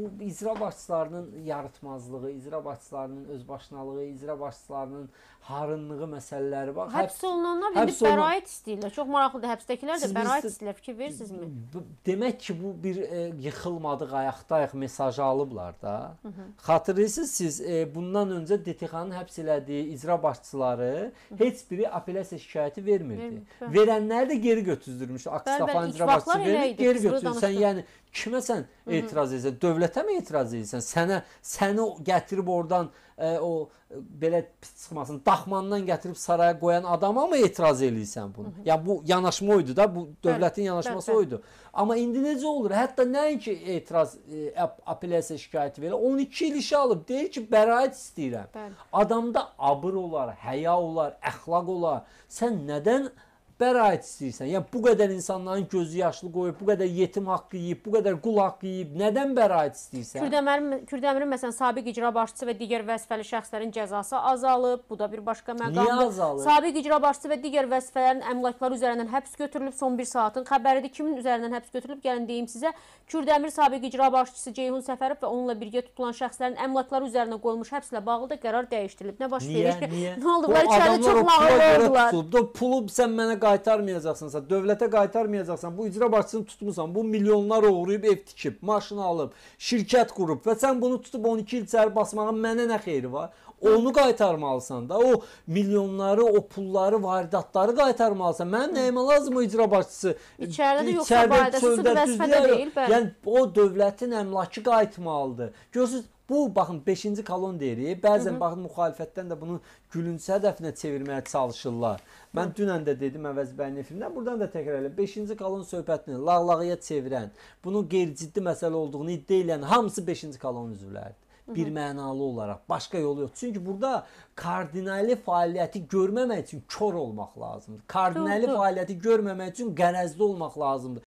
Bu icra başçılarının yaratmazlığı, icra başçılarının özbaşınalığı, icra başçılarının harınlığı məsələləri var. Həbs olunanlar həbs indi bəraət istəyirlər. Çox maraqlıdır. Həbsdəkilər də bəraət istəyirlər. Fikir verirsinizmi? Demək ki, bu bir e, yıxılmadıq ayaqdayıq mesajı alıblar da. Xatırlayırsınız siz e, bundan öncə DTX-nın həbs elədiyi icra başçıları heç biri apellyasiya şikayəti vermirdi. Hə. Verənləri də geri götürdürmüşdü. Aksafan icra başçısı verib geri götürdü. Sən yəni kiməsən etiraz edəsən? Dövlət dövlətə mi etiraz edirsən? Sənə səni gətirib oradan ə, e, o e, belə pis çıxmasın, daxmandan gətirib saraya qoyan adama mı etiraz eləyirsən bunu? Hı -hı. Ya bu yanaşma oydu da, bu dövlətin bəl, yanaşması bəl, bəl. oydu. Amma indi necə olur? Hətta nəinki etiraz ə, e, apellyasiya şikayəti verir, 12 il işə alıb deyir ki, bəraət istəyirəm. Bəl. Adamda abır olar, həya olar, əxlaq olar. Sən nədən bəraət istəyirsən? Yəni bu qədər insanların gözü yaşlı qoyub, bu qədər yetim haqqı yeyib, bu qədər qul haqqı yeyib, nədən bəraət istəyirsən? Kürdəmirin Kürdəmirin məsələn sabiq icra başçısı və digər vəzifəli şəxslərin cəzası azalıb. Bu da bir başqa məqamdır. Sabiq icra başçısı və digər vəzifələrin əmlakları üzərindən həbs götürülüb. Son 1 saatın xəbəridir. Kimin üzərindən həbs götürülüb? Gəlin deyim sizə. Kürdəmir sabiq icra başçısı Ceyhun Səfərov və onunla birgə tutulan şəxslərin əmlakları üzərinə qoyulmuş həbslə bağlı da qərar dəyişdirilib. Nə baş verir? Niyə? Nə oldular? İçəridə çox mağlup oldular. Pulu sən mənə qaytarmayacaqsansa, dövlətə qaytarmayacaqsan, bu icra başçısını tutmusan, bu milyonlar oğuruyub ev tikib, maşın alıb, şirkət qurub və sən bunu tutub 12 il içəri basmağın mənə nə xeyri var? Onu qaytarmalısan da. O milyonları, o pulları, varidatları qaytarmalısan. Mənim nəyimə lazım o icra başçısı? İçəridə yoxsa barədəsi vəzifədə deyil, bəli. Yəni o dövlətin əmlakı qayıtmalıdır. Görürsüz, Bu baxın 5-ci kolon deyirik. Bəzən Hı -hı. baxın müxalifətdən də bunu gülünc hədəfinə çevirməyə çalışırlar. Mən Hı -hı. dünən də dedim Əvəz bəyin filmdən buradan da təkrar edirəm. 5-ci kolon söhbətini lağlağıya çevirən, bunu qeyri-ciddi məsələ olduğunu iddia edən hamısı 5-ci kolon üzvləridir bir mənalı olaraq başqa yolu yox. Çünki burada kardinali fəaliyyəti görməmək üçün kör olmaq lazımdır. Kardinali Doğru. fəaliyyəti görməmək üçün qərəzli olmaq lazımdır.